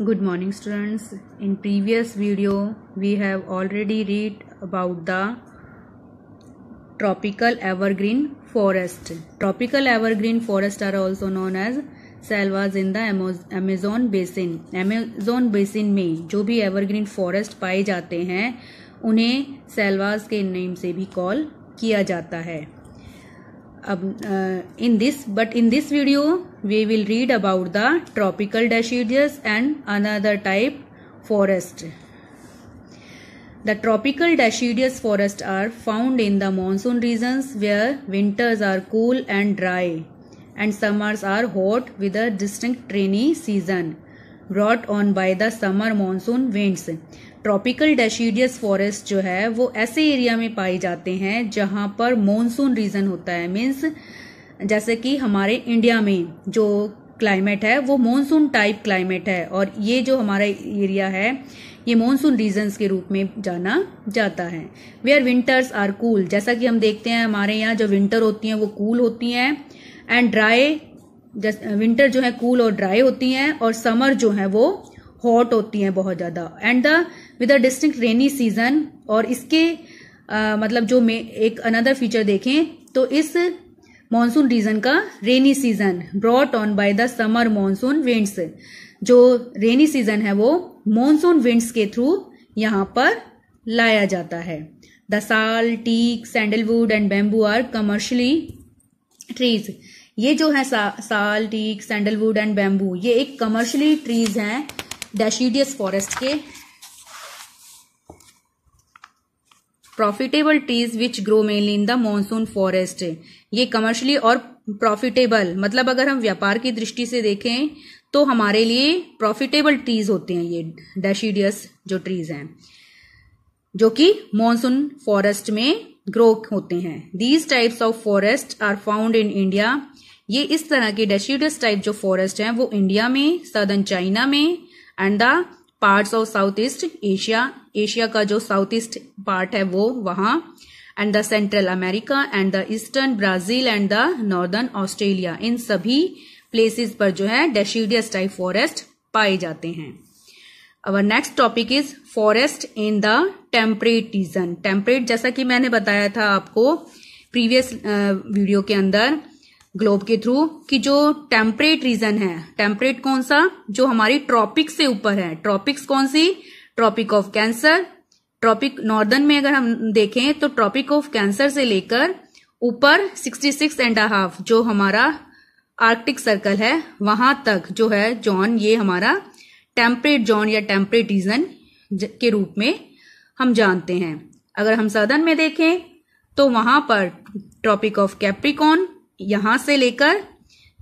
good morning students in previous video we have already read about the tropical evergreen forest tropical evergreen forest are also known as selvas in the Amazon basin Amazon basin में जो भी evergreen forest पाए जाते हैं उन्हें सेल्वाज के name से भी कॉल किया जाता है uh, in this but in this video we will read about the tropical deciduous and another type forest the tropical deciduous forests are found in the monsoon regions where winters are cool and dry and summers are hot with a distinct rainy season brought on by the summer monsoon winds tropical deciduous forest जो है वो ऐसे area में पाए जाते हैं जहाँ पर मॉनसून रीजन होता है मीन्स जैसे कि हमारे इंडिया में जो क्लाइमेट है वो मॉनसून टाइप क्लाइमेट है और ये जो हमारा एरिया है ये मॉनसून रीजन्स के रूप में जाना जाता है वेयर विंटर्स आर कूल जैसा कि हम देखते हैं हमारे यहाँ जो विंटर होती हैं वो कूल cool होती हैं एंड ड्राई विंटर जो है कूल cool और ड्राई होती हैं और समर जो है वो हॉट होती हैं बहुत ज़्यादा and the with a distinct rainy season और इसके आ, मतलब जो मे एक अनदर फीचर देखें तो इस मानसून रीजन का rainy season brought on by the summer monsoon winds जो रेनी सीजन है वो मानसून विंड्स के थ्रू यहाँ पर लाया जाता है the sal teak sandalwood and bamboo are commercially trees ये जो है सा, साल टीक सैंडलवुड एंड बेम्बू ये एक कमर्शली ट्रीज हैं डैशीडियस फॉरेस्ट के profitable trees which grow mainly in the monsoon forest ये कमर्शली और प्रॉफिटेबल मतलब अगर हम व्यापार की दृष्टि से देखें तो हमारे लिए प्रॉफिटेबल ट्रीज होते हैं ये डेसीडियस जो ट्रीज हैं जो कि मॉनसून फॉरेस्ट में ग्रो होते हैं these types of forest are found in India ये इस तरह के डेसीडियस टाइप जो फॉरेस्ट हैं वो इंडिया में सदर्न चाइना में and the parts of south east Asia Asia का जो साउथ ईस्ट पार्ट है वो वहां and the central America and the eastern Brazil and the northern Australia इन सभी प्लेसेस पर जो है डेशीडियस टाइप फॉरेस्ट पाए जाते हैं our next topic is forest in the temperate region temperate जैसा कि मैंने बताया था आपको प्रीवियस वीडियो के अंदर ग्लोब के थ्रू कि जो टेम्परेट रीजन है टेम्परेट कौन सा जो हमारी ट्रॉपिक से ऊपर है ट्रॉपिक्स कौन सी tropic of cancer tropic northern में अगर हम देखें तो ट्रॉपिक ऑफ कैंसर से लेकर ऊपर सिक्सटी सिक्स एंड हाफ जो हमारा आर्कटिक सर्कल है वहां तक जो है जॉन ये हमारा टेम्परेट जॉन या टेम्परेट रीजन के रूप में हम जानते हैं अगर हम सदन में देखें तो वहां पर ट्रॉपिक ऑफ कैप्रिकॉन यहां से लेकर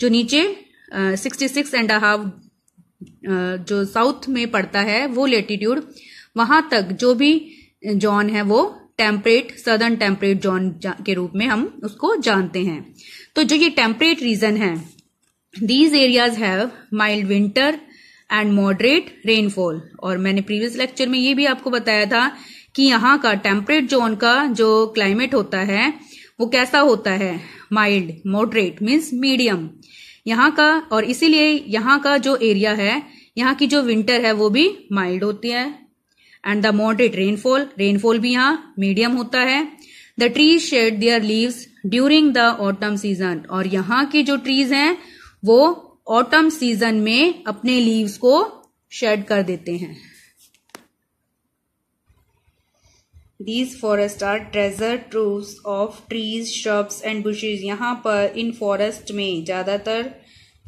जो नीचे सिक्सटी सिक्स एंड हाफ जो साउथ में पड़ता है वो लेटीट्यूड वहां तक जो भी जॉन है वो टेम्परेट सदर्न टेम्परेट जॉन के रूप में हम उसको जानते हैं तो जो ये टेम्परेट रीजन है these areas have mild winter and moderate rainfall और मैंने प्रीवियस लेक्चर में ये भी आपको बताया था कि यहाँ का टेम्परेट जोन का जो क्लाइमेट होता है वो कैसा होता है माइल्ड मॉडरेट मीन्स मीडियम यहाँ का और इसीलिए यहाँ का जो एरिया है यहाँ की जो विंटर है वो भी माइल्ड होती है and the moderate rainfall rainfall भी यहाँ मीडियम होता है the trees shed their leaves during the autumn season और यहाँ के जो ट्रीज हैं वो ऑटम सीजन में अपने लीव्स को शेड कर देते हैं these forest are treasure troves of trees shrubs and bushes यहाँ पर इन फॉरेस्ट में ज़्यादातर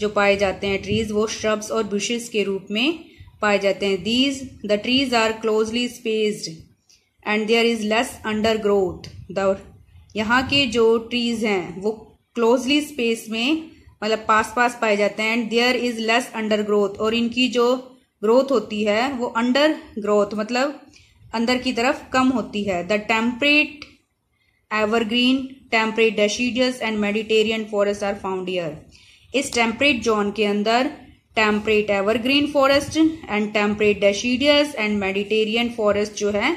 जो पाए जाते हैं ट्रीज वो श्रब्स और बुशेज के रूप में पाए जाते हैं these the trees are closely spaced and there is less undergrowth the यहाँ के जो ट्रीज हैं वो क्लोजली स्पेस में मतलब पास पास पाए जाते हैं and there is less undergrowth और इनकी जो ग्रोथ होती है वो अंडर ग्रोथ मतलब अंदर की तरफ कम होती है the temperate evergreen temperate deciduous and Mediterranean forest are found here इस टेम्परेट जोन के अंदर temperate evergreen forest and temperate deciduous and Mediterranean forest जो है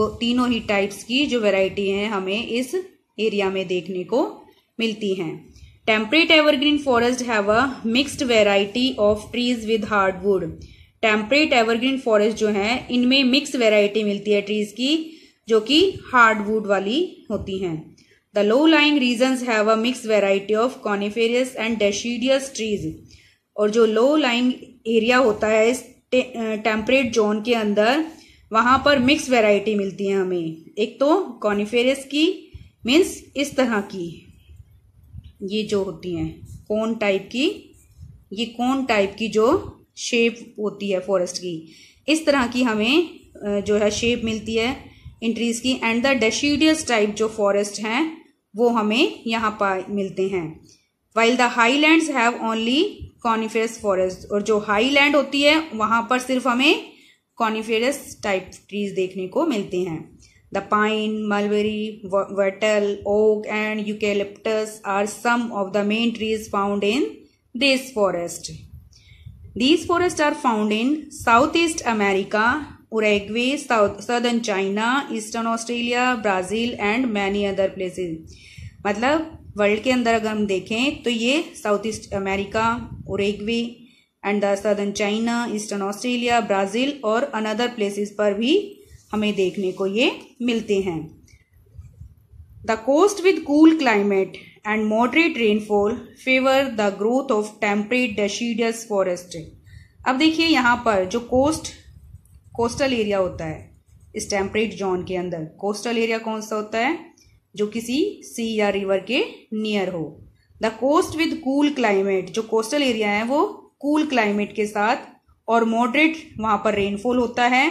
वो तीनों ही टाइप्स की जो वेराइटी है हमें इस एरिया में देखने को मिलती हैं temperate evergreen forest have a mixed variety of trees with hardwood temperate evergreen forest जो है इनमें मिक्स वेराइटी मिलती है ट्रीज की जो कि हार्डवुड वाली होती हैं the low lying region have a mix variety of coniferous and deciduous trees और जो लो लाइंग एरिया होता है इस टेम्परेट जोन के अंदर वहाँ पर मिक्स वेराइटी मिलती है हमें एक तो कॉनिफेरियस की मीन्स इस तरह की ये जो होती हैं कौन टाइप की ये कौन टाइप की जो शेप होती है फॉरेस्ट की इस तरह की हमें जो है शेप मिलती है इन ट्रीज़ की एंड द डेशीडियस टाइप जो फॉरेस्ट हैं वो हमें यहाँ पर मिलते हैं while the highland have only coniferous forest और जो हाई लैंड होती है वहाँ पर सिर्फ हमें कॉनिफेरस टाइप ट्रीज देखने को मिलते हैं the pine mulberry myrtle oak and eucalyptus are some of the main trees found in this forest These forests are found in Southeast America, Uruguay, South, Southern China, Eastern Australia, Brazil and many other places. मतलब world के अंदर अगर हम देखें तो ये south east America Uruguay and the southern China eastern Australia Brazil और another places पर भी हमें देखने को ये मिलते हैं the coast with cool climate and moderate rainfall favor the growth of temperate deciduous forest अब देखिए यहाँ पर जो कोस्ट कोस्टल एरिया होता है इस टेम्परेट जोन के अंदर कोस्टल एरिया कौन सा होता है जो किसी सी या रिवर के नियर हो the coast with cool climate जो कोस्टल एरिया है वो कूल cool क्लाइमेट के साथ और मॉडरेट वहां पर रेनफॉल होता है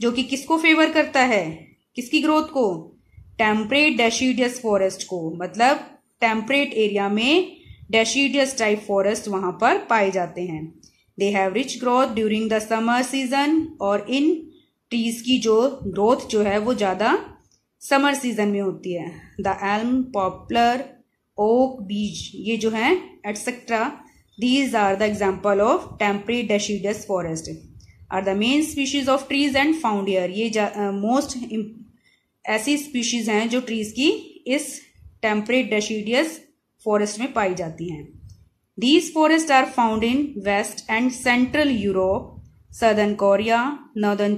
जो कि किसको फेवर करता है किसकी ग्रोथ को टेम्परेट डेसीडियस फॉरेस्ट को मतलब टेम्परेट एरिया में डेशीडियस टाइप फॉरेस्ट वहां पर पाए जाते हैं they have rich growth during the summer season और इन ट्रीज की जो ग्रोथ जो है वो ज़्यादा समर सीजन में होती है द एल्म पॉपुलर ओक बीज ये जो है etcetera these are the example of temperate deciduous forest are the main species of trees and found here ये मोस्ट uh, ऐसी स्पीशीज हैं जो ट्रीज की इस टेम्परेट डेसीडियस फॉरेस्ट में पाई जाती हैं these forest are found in west and central Europe southern Korea northern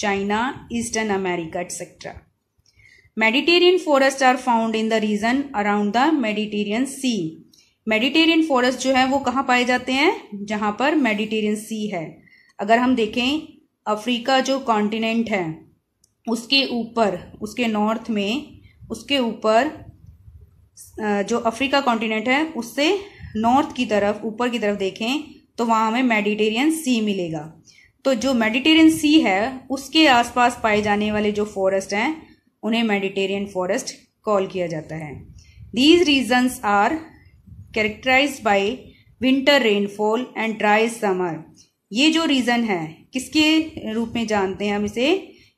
China eastern America etcetera Mediterranean forest are found in the region around the Mediterranean sea Mediterranean forest जो है वो कहाँ पाए जाते हैं जहाँ पर मेडिटेरियन सी है अगर हम देखें अफ्रीका जो कॉन्टिनेंट है उसके ऊपर उसके नॉर्थ में उसके ऊपर जो अफ्रीका कॉन्टिनेंट है उससे नॉर्थ की तरफ ऊपर की तरफ देखें तो वहाँ हमें मेडिटेरियन सी मिलेगा तो जो मेडिटेरियन सी है उसके आसपास पाए जाने वाले जो फॉरेस्ट हैं उन्हें मेडिटेरियन फॉरेस्ट कॉल किया जाता है these regions are characterize by winter rainfall and dry summer ये जो रीज़न है किसके रूप में जानते हैं हम इसे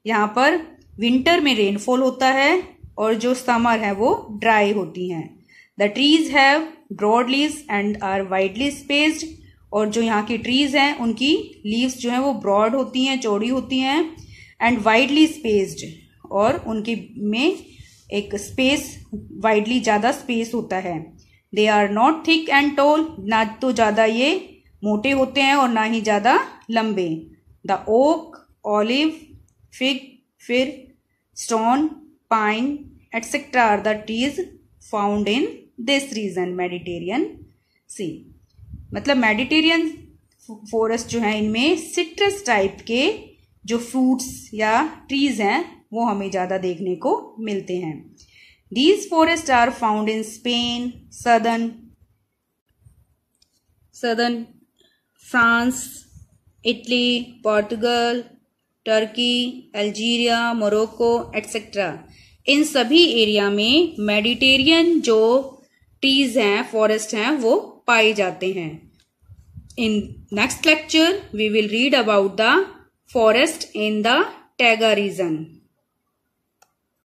यहाँ पर विंटर में रेनफॉल होता है और जो समर है वो ड्राई होती हैं the trees have broad leaves and are widely spaced और जो यहाँ की ट्रीज हैं उनकी लीव्स जो हैं वो ब्रॉड होती हैं चौड़ी होती हैं एंड वाइडली स्पेस्ड और उनके में एक स्पेस वाइडली ज़्यादा स्पेस होता है they are not thick and tall ना तो ज़्यादा ये मोटे होते हैं और ना ही ज़्यादा लंबे the oak olive fig fir stone pine, etc. are the trees found in this region Mediterranean sea मतलब मेडिटेरियन फॉरेस्ट जो है इनमें सिट्रस टाइप के जो फ्रूट्स या ट्रीज हैं वो हमें ज़्यादा देखने को मिलते हैं these forest are found in Spain southern southern France Italy Portugal Turkey Algeria Morocco etcetera इन सभी एरिया में मेडिटेरियन जो ट्रीज हैं फॉरेस्ट हैं वो पाए जाते हैं in next lecture we will read about the forest in the taiga reason